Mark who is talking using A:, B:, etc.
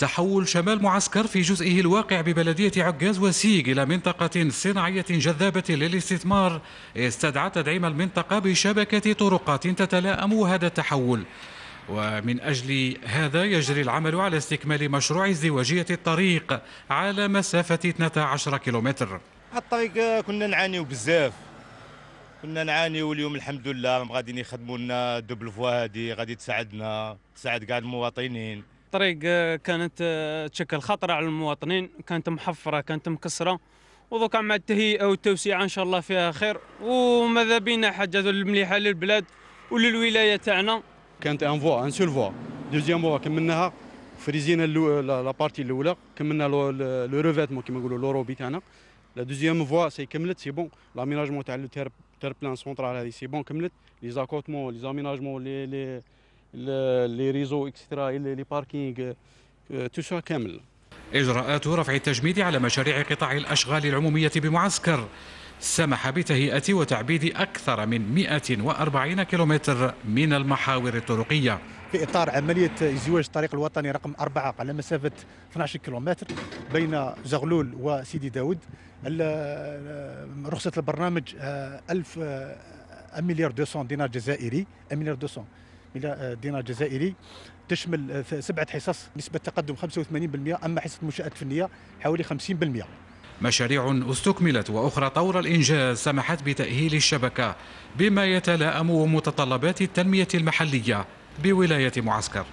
A: تحول شمال معسكر في جزئه الواقع ببلدية عكاز وسيج إلى منطقة صناعية جذابة للاستثمار استدعى تدعيم المنطقة بشبكة طرقات تتلائم هذا التحول ومن أجل هذا يجري العمل على استكمال مشروع ازدواجية الطريق على مسافة 12 كيلومتر
B: الطريق كنا نعانيو بزاف كنا نعانيو واليوم الحمد لله راهم غاديين يخدموا لنا دوبل فوا هذه غادي تساعدنا تساعد كاع المواطنين
C: الطريق آه، كانت آه، تشكل خطره على المواطنين كانت محفره كانت مكسره ودوكا مع التهيئه والتوسعه ان شاء الله فيها خير وماذا بينا حاجه مليحه للبلاد وللولايه تاعنا
D: كانت ان فوا ان سول فوا دوزيام فوا كملناها فريزينا لا بارتي الاولى كملنا لو ريفيتمون كيما نقولوا لوروبي تاعنا لا دوزيام فوا سي كملت سي بون لاميناجمون تاع لو تير بلان سونترال هذه سي بون كملت لي زاكوتمون لي زاميناجمون لي لي لي ريزو اكسترا لي باركينغ آه، تشا كامل
A: إجراءات رفع التجميد على مشاريع قطاع الأشغال العمومية بمعسكر سمح بتهيئة وتعبيد أكثر من 140 كيلومتر من المحاور الطرقية
E: في إطار عملية ازدواج الطريق الوطني رقم أربعة على مسافة 12 كيلومتر بين زغلول وسيدي داود آه، رخصة البرنامج 1000 مليار 200 دينار جزائري 1 مليار 200 الى آه، دينار جزائري تشمل آه، سبعه حصص نسبه تقدم 85% اما حصه المنشات الفنيه حوالي 50%
A: مشاريع استكملت واخرى طور الانجاز سمحت بتاهيل الشبكه بما يتلائم ومتطلبات التنميه المحليه بولايه معسكر